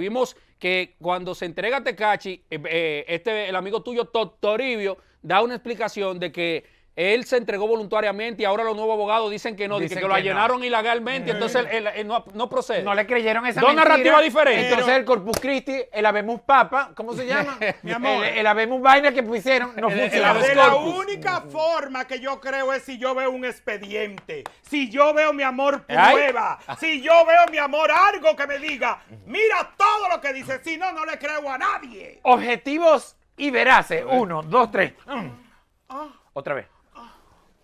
Vimos que cuando se entrega Tecachi, eh, eh, este, el amigo tuyo Toribio da una explicación de que él se entregó voluntariamente y ahora los nuevos abogados dicen que no, dicen que, lo llenaron ilegalmente, eh. entonces él, no, procede. No le creyeron esa Dos narrativas diferentes. Entonces el Corpus Christi, el abemus Papa, ¿cómo se llama? El, abemus Vaina que pusieron no funciona. la única forma que yo creo es si yo veo un expediente, si yo veo mi amor prueba, ah. si yo veo mi amor algo que me diga, mira todo lo que dice, si no, no le creo a nadie. Objetivos y veraces. Uno, dos, tres. Ah. Otra vez.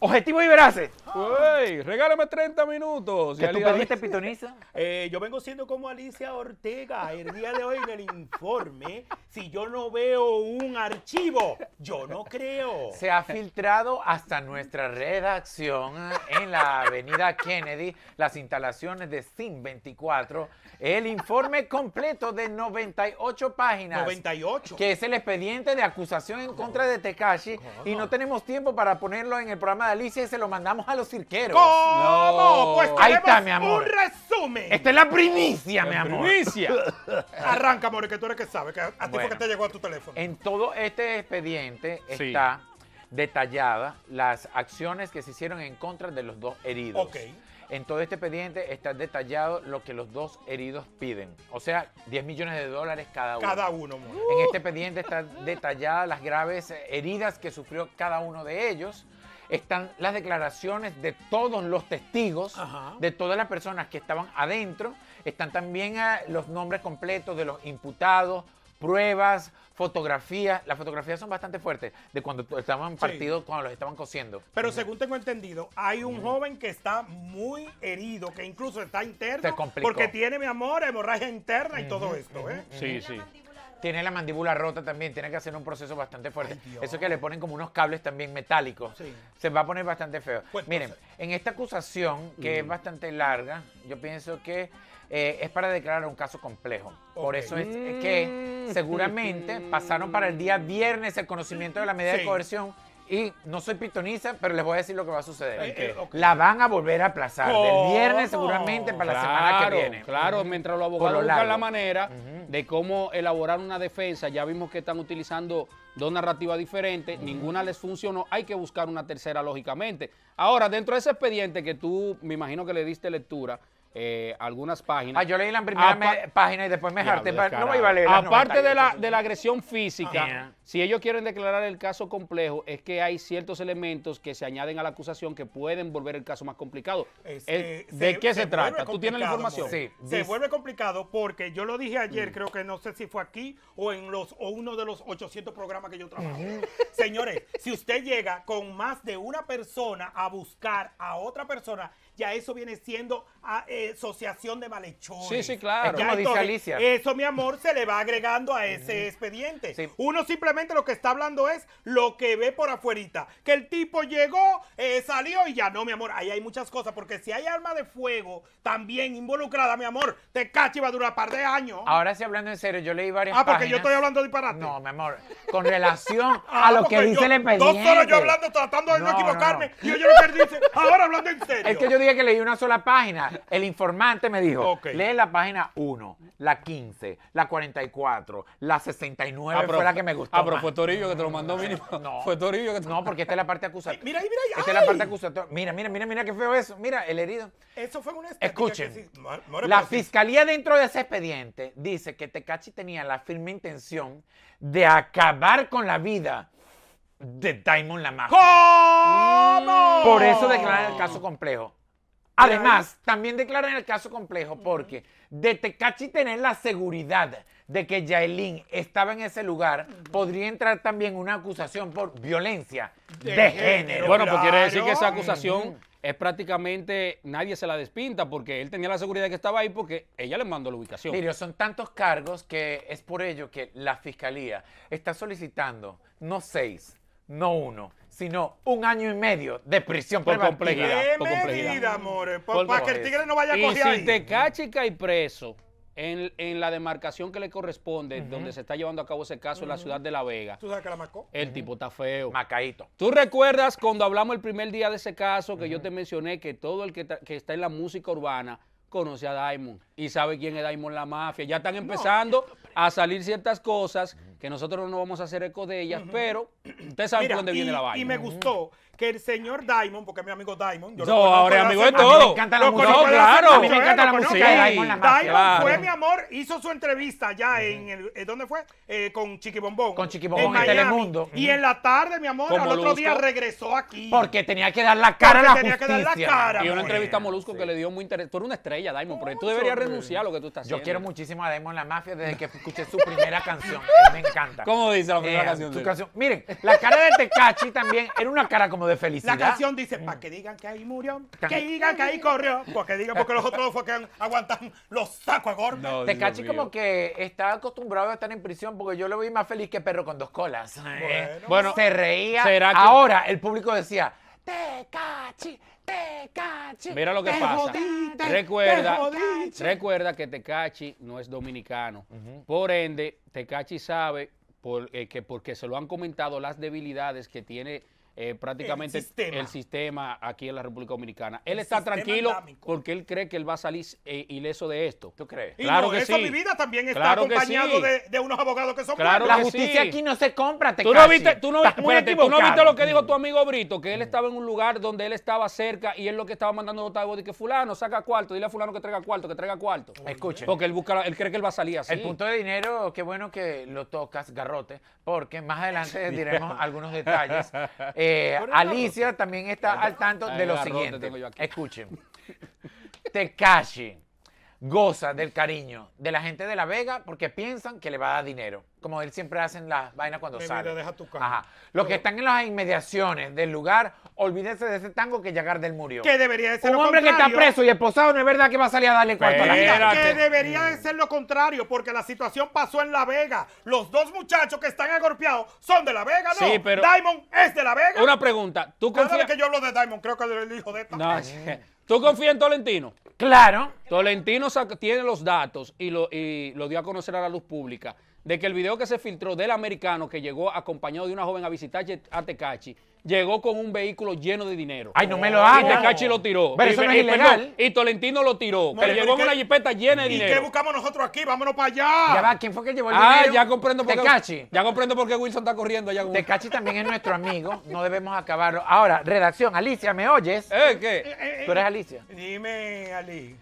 Objetivo y Uy, regálame 30 minutos. ¿Qué tú pediste, Pitoniza? Eh, yo vengo siendo como Alicia Ortega el día de hoy en el informe. Si yo no veo un archivo, yo no creo. Se ha filtrado hasta nuestra redacción eh, en la avenida Kennedy, las instalaciones de SIM 24, el informe completo de 98 páginas. 98. Que es el expediente de acusación en contra de Tekashi. Y no tenemos tiempo para ponerlo en el programa de Alicia y se lo mandamos a los cirqueros. ¿Cómo? No. Pues Ahí está, un resumen. Esta es la primicia, mi amor. Primicia. Arranca, amor, que tú eres que sabes, que a ti te llegó a tu teléfono. En todo este expediente está detallada las acciones que se hicieron en contra de los dos heridos. Ok. En todo este expediente está detallado lo que los dos heridos piden. O sea, 10 millones de dólares cada uno. Cada uno, amor. En este expediente están detalladas las graves heridas que sufrió cada uno de ellos están las declaraciones de todos los testigos, de todas las personas que estaban adentro, están también ah, los nombres completos de los imputados, pruebas, fotografías. Las fotografías son bastante fuertes de cuando estaban partidos, cuando los estaban cosiendo. Pero según tengo entendido, hay un joven que está muy herido, que incluso está interno. Porque tiene, mi amor, hemorragia interna y todo esto. ¿eh? Sí, sí. Tiene la mandíbula rota también, tiene que hacer un proceso bastante fuerte. Eso que le ponen como unos cables también metálicos. Se va a poner bastante feo. Pues, Miren, pues, eh. en esta acusación, que es mm. bastante larga, yo pienso que eh, es para declarar un caso complejo. Por eso es mm. que seguramente pasaron para el día viernes el conocimiento de la medida de coerción y no soy pitoniza, pero les voy a decir lo que va a suceder. Eh, la van a volver a aplazar del viernes seguramente para la semana que viene. Claro, mientras los abogados buscan la manera, de cómo elaborar una defensa. Ya vimos que están utilizando dos narrativas diferentes, ninguna les funcionó, hay que buscar una tercera lógicamente. Ahora, dentro de ese expediente que tú me imagino que le diste lectura, eh, algunas páginas. Ah, yo leí la primera página y después me jarté. No me iba a leer. Aparte de la, de la agresión física, si ellos quieren declarar el caso complejo, es que hay ciertos elementos que se añaden a la acusación que pueden volver el caso más complicado. ¿De qué se, trata? ¿Tú tienes la información? se vuelve complicado porque yo lo dije ayer, mm. creo que no sé si fue aquí o en los uno de los 800 programas que yo trabajo. Señores, si usted llega con más de una persona a buscar a otra persona ya eso viene siendo ah, eh, asociación de malhechores. Sí, sí, claro. Ya, dice Alicia. Eso, mi amor, se le va agregando a ese expediente. Uno simplemente lo que está hablando es lo que ve por afuerita. Que el tipo llegó, eh, salió y ya no, mi amor. Ahí hay muchas cosas, porque si hay arma de fuego también involucrada, mi amor, te cachi va a durar un par de años. Ahora sí, hablando en serio, yo leí varias Ah, porque yo estoy hablando disparate. No, mi amor, con relación a ah, lo que dice el expediente. Dos horas yo hablando, tratando de no, equivocarme. Y yo lo que dice, ahora hablando en serio. Es que yo dije que leí una sola página. El informante me dijo, lee la página 1, la 15, la 44, la 69 ah, fue la que me gustó. Ah, pero fue Torillo que te lo mandó mínimo. No. Fue Torillo que te No, porque esta es la parte acusatoria. Mira, mira, mira. Esta es la parte acusatoria. Mira, mira, mira, mira qué feo eso. Mira, el herido. Eso fue una Escuchen, la fiscalía dentro de ese expediente dice que Tecachi tenía la firme intención de acabar con la vida de Diamond Lamar ¿Cómo? Por eso declaran el caso complejo. Además, también declaran el caso complejo porque de Tecachi tener la seguridad de que Yaelin estaba en ese lugar, podría entrar también una acusación por violencia de, género. Bueno, pues quiere decir que esa acusación es prácticamente nadie se la despinta porque él tenía la seguridad de que estaba ahí porque ella le mandó la ubicación. Mire, son tantos cargos que es por ello que la fiscalía está solicitando no seis, no uno, sino un año y medio de prisión por complejidad. Por amores, eh, para que el tigre no vaya a coger Y si te cacha y preso en, la demarcación que le corresponde, donde se está llevando a cabo ese caso en la ciudad de La Vega. ¿Tú sabes que la marcó? El tipo está feo. Macaíto. ¿Tú recuerdas cuando hablamos el primer día de ese caso que yo te mencioné que todo el que, está en la música urbana conoce a Daimon. y sabe quién es Daimon la mafia. Ya están empezando a salir ciertas cosas que nosotros no vamos a hacer eco de ellas, pero ustedes saben de dónde viene la vaina. Y me gustó que el señor Diamond, porque es mi amigo Diamond. Yo, ahora es amigo de todo. me encanta la música. No, claro. A mí me encanta la música. Diamond, Diamond fue mi amor, hizo su entrevista ya en el. Eh, ¿Dónde fue? Eh, con Chiqui Bombón. Con Chiqui Bombón en, Telemundo. Y en la tarde, mi amor, al otro día regresó aquí. Porque tenía que dar la cara a la tenía justicia. Que dar la cara, y una pues. entrevista a Molusco que le dio muy interesante. Tú eres una estrella, Diamond, porque tú deberías renunciar a lo que tú estás haciendo. Yo quiero muchísimo a Diamond La Mafia desde que escuché su primera canción. Me encanta. ¿Cómo dice la primera eh, canción? Miren, la cara de Tecachi también era una cara como de felicidad. La canción dice, para mm. que digan que ahí murió, que digan que ahí corrió, porque digan porque los otros fue que aguantan los sacos gordos. No, Te como que está acostumbrado a estar en prisión porque yo lo vi más feliz que perro con dos colas. Bueno, eh, se reía. Ahora el público decía, te cachi, Tecachi. Mira lo que pasa. recuerda, recuerda que Tecachi no es dominicano. Por ende, Tecachi sabe eh, que porque se lo han comentado las debilidades que tiene eh, prácticamente el sistema. aquí en la República Dominicana. Él está tranquilo porque él cree que él va a salir eh, ileso de esto. ¿Tú crees? claro que que eso mi vida también está acompañado de, unos abogados que son claro La justicia aquí no se compra, ¿Tú no, viste, no, viste lo que dijo tu amigo Brito? Que él mm. estaba en un lugar donde él estaba cerca y él lo que estaba mandando nota de que fulano, saca cuarto, dile a fulano que traiga cuarto, que traiga cuarto. Escuche. Porque él, busca, él cree que él va a salir así. El punto de dinero, qué bueno que lo tocas, garrote, porque más adelante diremos algunos detalles. Eh, eh, Alicia también está al tanto de lo siguiente. Escuchen. te Tekashi goza del cariño de la gente de La Vega porque piensan que le va a dar dinero, como él siempre hacen las vainas cuando Mi sale. deja tu Ajá. Los que están en las inmediaciones del lugar, olvídense de ese tango que Yagardel murió. ¿Qué debería de ser Un hombre que está preso y esposado no es verdad que va a salir a darle cuarto a la gente. Que debería de mm. ser lo contrario, porque la situación pasó en La Vega. Los dos muchachos que están agorpeados son de La Vega, ¿no? Sí, pero... Diamond es de La Vega. Una pregunta. ¿Tú Cada que yo hablo de Diamond, creo que es el hijo de esta. No, ¿Tú confías en Tolentino? Claro. Tolentino tiene los datos y lo, y lo dio a conocer a la luz pública de que el video que se filtró del americano que llegó acompañado de una joven a visitar a Tecachi llegó con un vehículo lleno de dinero. Ay, no me lo hagas. Y Tecachi lo tiró. Pero eso no es ilegal. y Tolentino lo tiró. pero llegó con una jipeta llena de dinero. ¿Y qué buscamos nosotros aquí? Vámonos para allá. Ya va, ¿quién fue que llevó el ah, dinero? Ah, ya comprendo por Tecachi. Ya comprendo por qué Wilson está corriendo allá. Tecachi también es nuestro amigo. No debemos acabarlo. Ahora, redacción. Alicia, ¿me oyes? ¿Eh, qué? ¿Tú eres Alicia? Dime, Ali.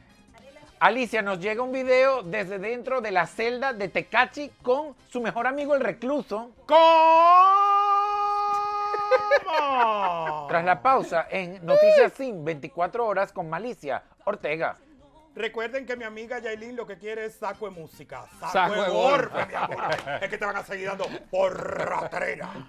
Alicia, nos llega un video desde dentro de la celda de Tecachi con su mejor amigo el recluso. ¿Cómo? Tras la pausa en Noticias Sin 24 horas con Malicia Ortega. Recuerden que mi amiga Yailin lo que quiere es saco de música. Saco, de golpe, mi amor. Es que te van a seguir dando por ratrera.